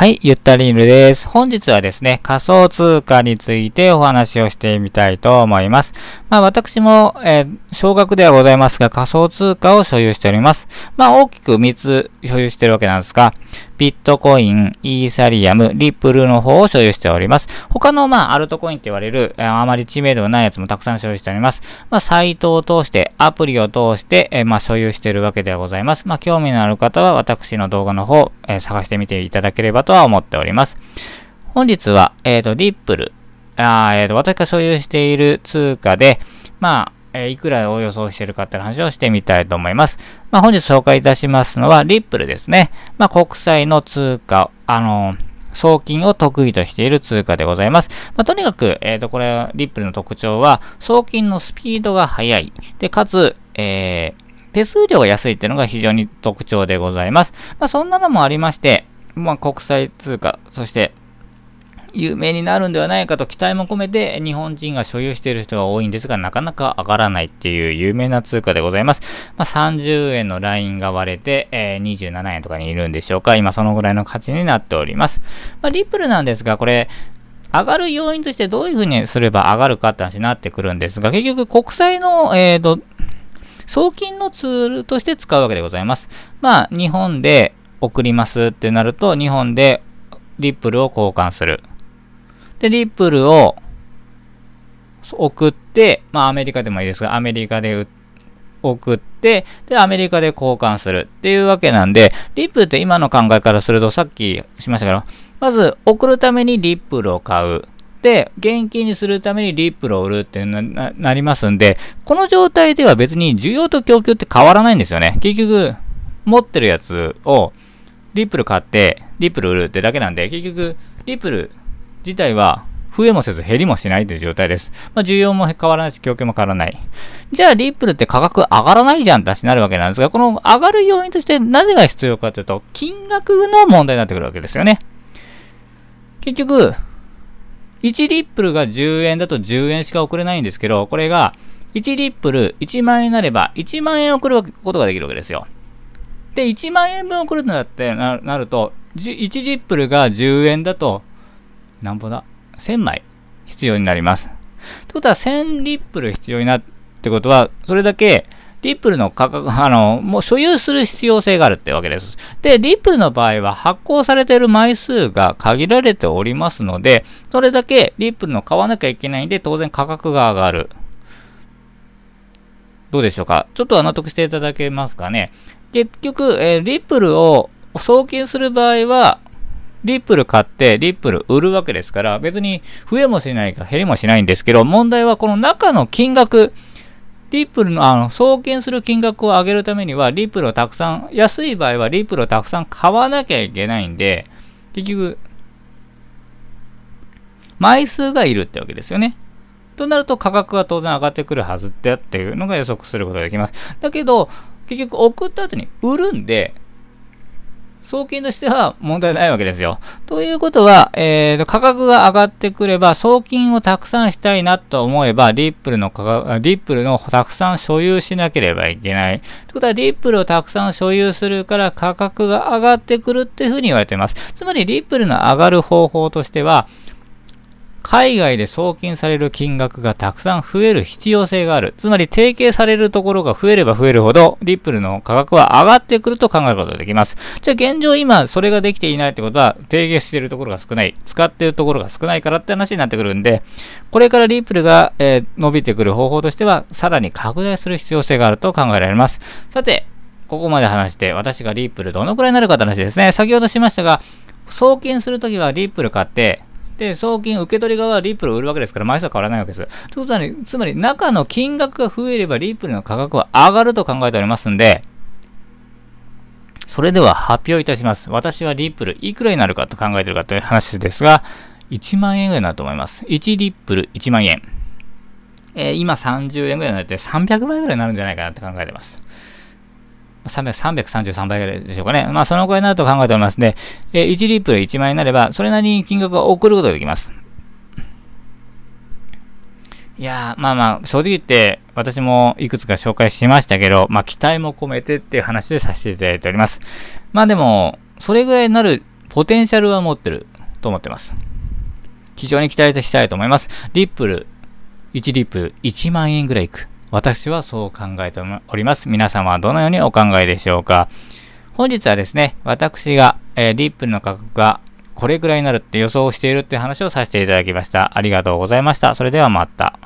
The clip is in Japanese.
はい、ゆったりんるです。本日はですね、仮想通貨についてお話をしてみたいと思います。まあ私も、えー、少額ではございますが仮想通貨を所有しております。まあ大きく3つ所有してるわけなんですが、ビットコイン、イーサリアム、リップルの方を所有しております。他の、まあ、アルトコインって言われる、あまり知名度がないやつもたくさん所有しております。まあ、サイトを通して、アプリを通して、えまあ、所有しているわけではございます。まあ、興味のある方は、私の動画の方、え探してみていただければとは思っております。本日は、えっ、ー、と、リップル、あえっ、ー、と、私が所有している通貨で、まあ、えー、いくらを予想してるかって話をしてみたいと思います。まあ、本日紹介いたしますのは、リップルですね。まあ、国債の通貨、あのー送金を得意としている通貨でございます。まあ、とにかく、えっ、ー、と、これ、リップルの特徴は、送金のスピードが速い。で、かつ、えー、手数料が安いっていうのが非常に特徴でございます。まあ、そんなのもありまして、まあ、国際通貨、そして、有名になるんではないかと期待も込めて、日本人が所有している人が多いんですが、なかなか上がらないっていう有名な通貨でございます。まあ、30円のラインが割れて、えー、27円とかにいるんでしょうか。今そのぐらいの価値になっております。まあ、リップルなんですが、これ、上がる要因としてどういうふうにすれば上がるかって話になってくるんですが、結局国債の、えーと、送金のツールとして使うわけでございます。まあ、日本で送りますってなると、日本でリップルを交換する。で、リップルを送って、まあアメリカでもいいですが、アメリカで送って、で、アメリカで交換するっていうわけなんで、リップって今の考えからすると、さっきしましたけど、まず送るためにリップルを買う。で、現金にするためにリップルを売るってななりますんで、この状態では別に需要と供給って変わらないんですよね。結局、持ってるやつをリップル買って、リップル売るってだけなんで、結局、リップル自体は増えもせず減りもしないという状態です。まあ、需要も変わらないし、供給も変わらない。じゃあ、リップルって価格上がらないじゃんって話になるわけなんですが、この上がる要因としてなぜが必要かというと、金額の問題になってくるわけですよね。結局、1リップルが10円だと10円しか送れないんですけど、これが1リップル1万円になれば1万円送ることができるわけですよ。で、1万円分送るとなってなると、1リップルが10円だとなんぼだ ?1000 枚必要になります。ってことは1000リップル必要になってことは、それだけリップルの価格、あの、もう所有する必要性があるってわけです。で、リップルの場合は発行されている枚数が限られておりますので、それだけリップルの買わなきゃいけないんで、当然価格が上がる。どうでしょうかちょっと納得していただけますかね結局、えー、リップルを送金する場合は、リップル買って、リップル売るわけですから、別に増えもしないか減りもしないんですけど、問題はこの中の金額、リップルの、あの、送金する金額を上げるためには、リップルをたくさん、安い場合はリップルをたくさん買わなきゃいけないんで、結局、枚数がいるってわけですよね。となると価格は当然上がってくるはずだっていうのが予測することができます。だけど、結局送った後に売るんで、送金としては問題ないわけですよ。ということは、えー、と価格が上がってくれば、送金をたくさんしたいなと思えば、リップルの価格、リップルのたくさん所有しなければいけない。ということは、リップルをたくさん所有するから価格が上がってくるっていうふうに言われています。つまり、リップルの上がる方法としては、海外で送金される金額がたくさん増える必要性がある。つまり、提携されるところが増えれば増えるほど、リップルの価格は上がってくると考えることができます。じゃあ、現状今、それができていないってことは、提携しているところが少ない、使っているところが少ないからって話になってくるんで、これからリップルが、えー、伸びてくる方法としては、さらに拡大する必要性があると考えられます。さて、ここまで話して、私がリップルどのくらいになるかって話ですね。先ほどしましたが、送金するときはリップル買って、で、送金受け取り側はリップルを売るわけですから、枚数は変わらないわけです。ということは、ね、つまり中の金額が増えればリップルの価格は上がると考えておりますんで、それでは発表いたします。私はリップルいくらになるかと考えているかという話ですが、1万円ぐらいになると思います。1リップル1万円。えー、今30円ぐらいになって300倍ぐらいになるんじゃないかなって考えてます。333倍ぐらいでしょうかね。まあ、そのぐらいになると考えておりますので、1リップル1万円になれば、それなりに金額が送ることができます。いやまあまあ、正直言って、私もいくつか紹介しましたけど、まあ、期待も込めてっていう話でさせていただいております。まあでも、それぐらいになるポテンシャルは持ってると思ってます。非常に期待したいと思います。リップル、1リップル1万円ぐらいいく。私はそう考えております。皆様はどのようにお考えでしょうか。本日はですね、私が、えー、リップルの価格がこれくらいになるって予想しているって話をさせていただきました。ありがとうございました。それではまた。